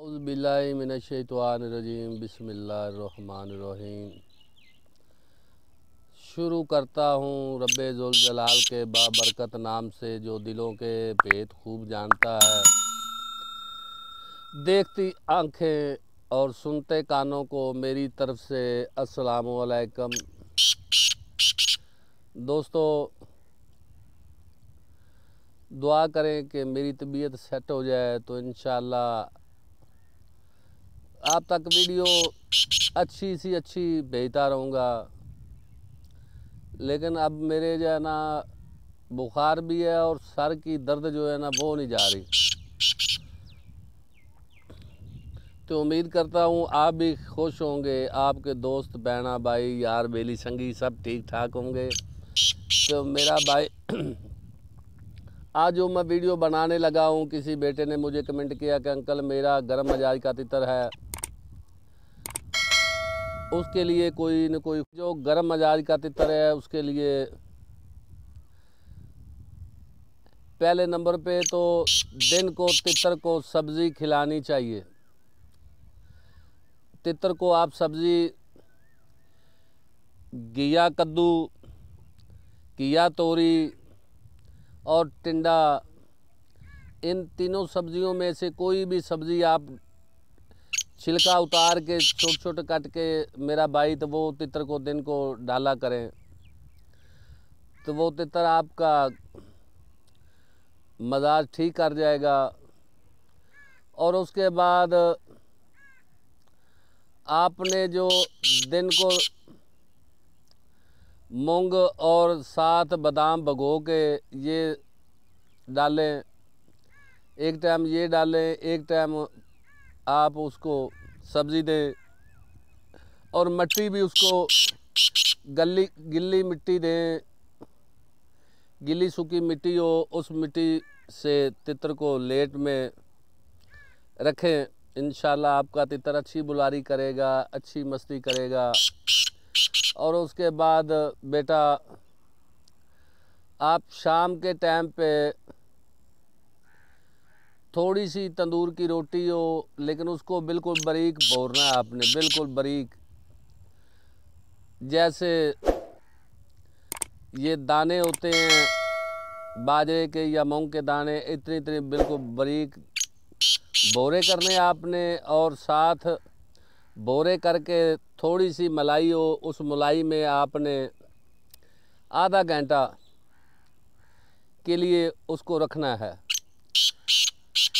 अज़बिल्लाशतवानरजीम बसमीम शुरू करता हूँ रबाल के बाबरकत नाम से जो दिलों के भेद खूब जानता है देखती आँखें और सुनते कानों को मेरी तरफ से असलकम दोस्तों दुआ करें कि मेरी तबीयत सेट हो जाए तो इन आप तक वीडियो अच्छी सी अच्छी भेजता रहूँगा लेकिन अब मेरे जो है ना बुखार भी है और सर की दर्द जो है ना वो नहीं जा रही तो उम्मीद करता हूँ आप भी खुश होंगे आपके दोस्त बहना भाई यार बेली संगी सब ठीक ठाक होंगे तो मेरा भाई आज जो मैं वीडियो बनाने लगा हूँ किसी बेटे ने मुझे कमेंट किया कि अंकल मेरा गर्म मजाज का तितर है उसके लिए कोई न कोई जो गर्म मजाज का तितर है उसके लिए पहले नंबर पे तो दिन को तितर को सब्ज़ी खिलानी चाहिए तितर को आप सब्ज़ी घिया कद्दू किया तोरी और टिंडा इन तीनों सब्ज़ियों में से कोई भी सब्ज़ी आप छिलका उतार के छोट छोटे काट के मेरा भाई तो वो तितर को दिन को डाला करें तो वो तितर आपका मजाज ठीक कर जाएगा और उसके बाद आपने जो दिन को मूंग और साथ बादाम भगो के ये डालें एक टाइम ये डालें एक टाइम आप उसको सब्ज़ी दें और मिट्टी भी उसको गली गिल्ली मिट्टी दें गिली सूखी मिट्टी हो उस मिट्टी से तितर को लेट में रखें इन आपका तितर अच्छी बुलारी करेगा अच्छी मस्ती करेगा और उसके बाद बेटा आप शाम के टाइम पे थोड़ी सी तंदूर की रोटी हो लेकिन उसको बिल्कुल बारीक भोरना है आपने बिल्कुल बारीक जैसे ये दाने होते हैं बाजरे के या मूंग के दाने इतने इतने बिल्कुल बारीक बोरे करने आपने और साथ बोरे करके थोड़ी सी मलाई हो उस मलाई में आपने आधा घंटा के लिए उसको रखना है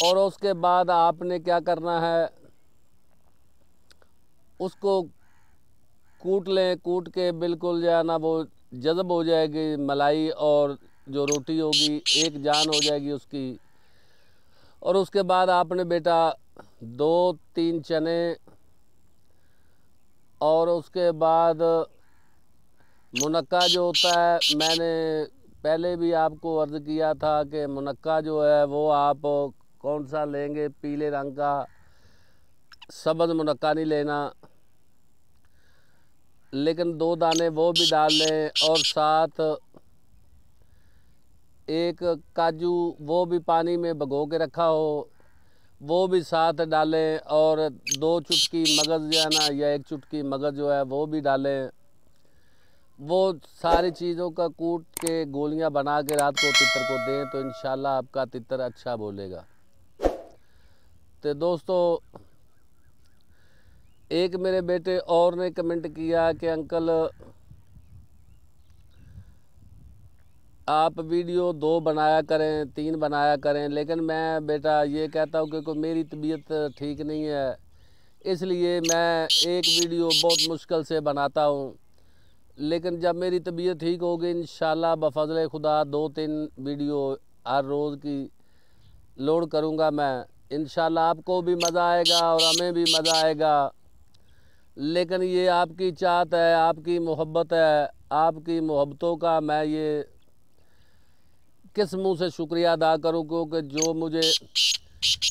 और उसके बाद आपने क्या करना है उसको कूट लें कूट के बिल्कुल जो है ना वो जज़ब हो जाएगी मलाई और जो रोटी होगी एक जान हो जाएगी उसकी और उसके बाद आपने बेटा दो तीन चने और उसके बाद मुनक्का जो होता है मैंने पहले भी आपको अर्ज़ किया था कि मुनक्का जो है वो आप कौन सा लेंगे पीले रंग का मुनक्का नहीं लेना लेकिन दो दाने वो भी डाल लें और साथ एक काजू वो भी पानी में भगो के रखा हो वो भी साथ डालें और दो चुटकी मगज़ जो है ना या एक चुटकी मगज़ जो है वो भी डालें वो सारी चीज़ों का कूट के गोलियां बना के रात को तितर को दें तो इन आपका तितर अच्छा बोलेगा तो दोस्तों एक मेरे बेटे और ने कमेंट किया कि अंकल आप वीडियो दो बनाया करें तीन बनाया करें लेकिन मैं बेटा ये कहता हूँ क्योंकि मेरी तबीयत ठीक नहीं है इसलिए मैं एक वीडियो बहुत मुश्किल से बनाता हूँ लेकिन जब मेरी तबीयत ठीक होगी इन बफजल खुदा दो तीन वीडियो हर रोज़ की लोड करूँगा मैं इन आपको भी मज़ा आएगा और हमें भी मज़ा आएगा लेकिन ये आपकी चाहत है आपकी मोहब्बत है आपकी मोहब्बतों का मैं ये किस मुँह से शुक्रिया अदा करूँ क्योंकि जो मुझे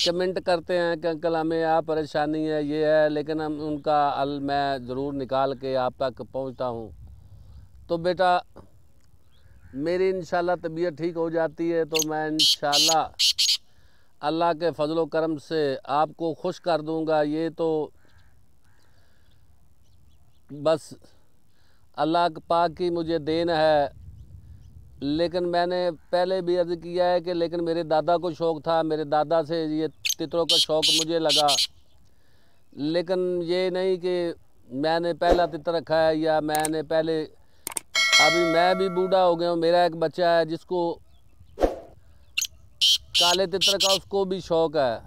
कमेंट करते हैं कि अंकल हमें आप परेशानी है ये है लेकिन हम उनका हल मैं ज़रूर निकाल के आप तक पहुँचता हूँ तो बेटा मेरी इन तबीयत ठीक हो जाती है तो मैं इन अल्लाह के फजलो करम से आपको खुश कर दूँगा ये तो बस अल्लाह पाक की मुझे देन है लेकिन मैंने पहले भी अर्ज़ किया है कि लेकिन मेरे दादा को शौक़ था मेरे दादा से ये तितरों का शौक़ मुझे लगा लेकिन ये नहीं कि मैंने पहला तितर रखा है या मैंने पहले अभी मैं भी बूढ़ा हो गया हूँ मेरा एक बच्चा है जिसको काले तितर का उसको भी शौक़ है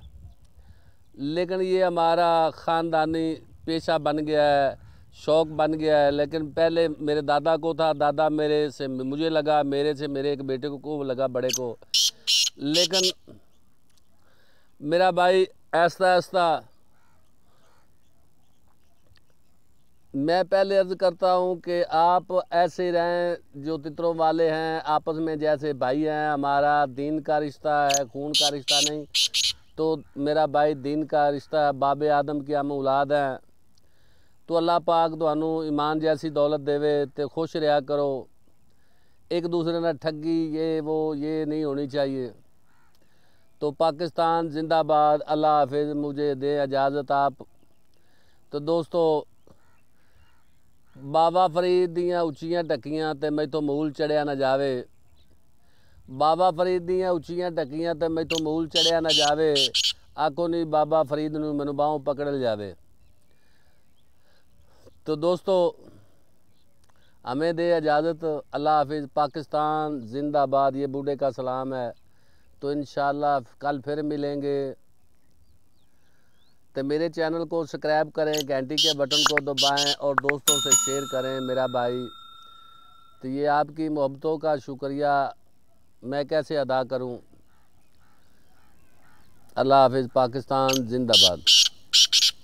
लेकिन ये हमारा ख़ानदानी पेशा बन गया है शौक़ बन गया है लेकिन पहले मेरे दादा को था दादा मेरे से मुझे लगा मेरे से मेरे एक बेटे को, लगा बड़े को लेकिन मेरा भाई ऐसा ऐसा मैं पहले अर्ज़ करता हूँ कि आप ऐसे रहें जो तित्रों वाले हैं आपस में जैसे भाई हैं हमारा दीन का रिश्ता है खून का रिश्ता नहीं तो मेरा भाई दीन का रिश्ता है बाबे आदम की हम औलाद हैं तो अल्लाह पाक थानू ईमान जैसी दौलत देवे तो खुश रहा करो एक दूसरे ने ठगी ये वो ये नहीं होनी चाहिए तो पाकिस्तान जिंदाबाद अल्लाह हाफिज़ मुझे दे इजाज़त आप तो दोस्तों बाबा फरीद दिया उचिया टकिया तो मैं तो मूल चढ़िया ना जाए बाबा फरीद दिया उचिया टकिया तो मैं तो मूल चढ़िया ना जाए आखो नहीं बाबा फरीद न मैनू बहु पकड़ जाए तो दोस्तों हमें दे इजाज़त अल्लाह हाफिज पाकिस्तान जिंदाबाद ये बूढ़े का सलाम है तो इन कल फिर मिलेंगे तो मेरे चैनल को सब्सक्राइब करें घंटी के बटन को दबाएं और दोस्तों से शेयर करें मेरा भाई तो ये आपकी मोहब्बतों का शुक्रिया मैं कैसे अदा करूं अल्लाह हाफिज़ पाकिस्तान जिंदाबाद